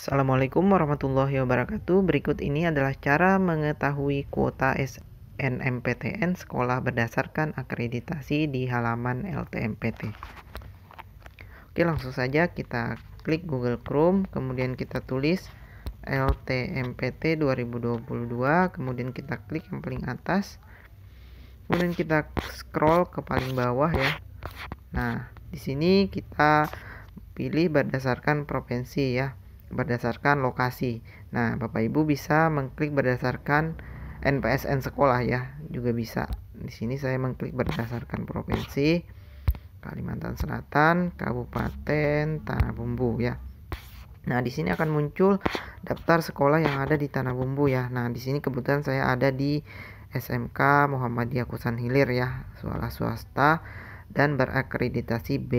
Assalamualaikum warahmatullahi wabarakatuh. Berikut ini adalah cara mengetahui kuota SNMPTN sekolah berdasarkan akreditasi di halaman LTMPT. Oke, langsung saja kita klik Google Chrome, kemudian kita tulis LTMPT 2022, kemudian kita klik yang paling atas. Kemudian kita scroll ke paling bawah ya. Nah, di sini kita pilih berdasarkan provinsi ya berdasarkan lokasi. Nah, Bapak Ibu bisa mengklik berdasarkan NPSN sekolah ya, juga bisa. Di sini saya mengklik berdasarkan provinsi Kalimantan Selatan, Kabupaten Tanah Bumbu ya. Nah, di sini akan muncul daftar sekolah yang ada di Tanah Bumbu ya. Nah, di sini kebetulan saya ada di SMK Muhammadiyah Kusan Hilir ya, sekolah swasta dan berakreditasi B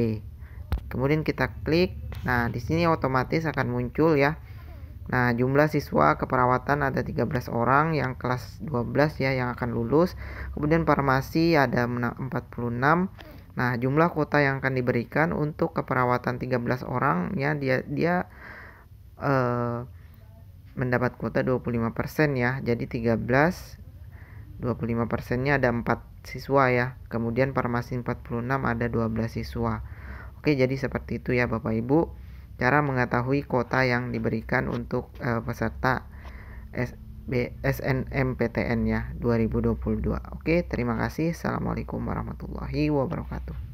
kemudian kita klik nah di sini otomatis akan muncul ya Nah, jumlah siswa keperawatan ada 13 orang yang kelas 12 ya yang akan lulus. Kemudian farmasi ada 46. Nah, jumlah kuota yang akan diberikan untuk keperawatan 13 orang ya dia dia eh, mendapat kuota 25% ya. Jadi 13 25%-nya ada 4 siswa ya. Kemudian farmasi 46 ada 12 siswa. Oke, jadi seperti itu ya Bapak Ibu, cara mengetahui kuota yang diberikan untuk uh, peserta SB, SNMPTN ya 2022. Oke, terima kasih. Assalamualaikum warahmatullahi wabarakatuh.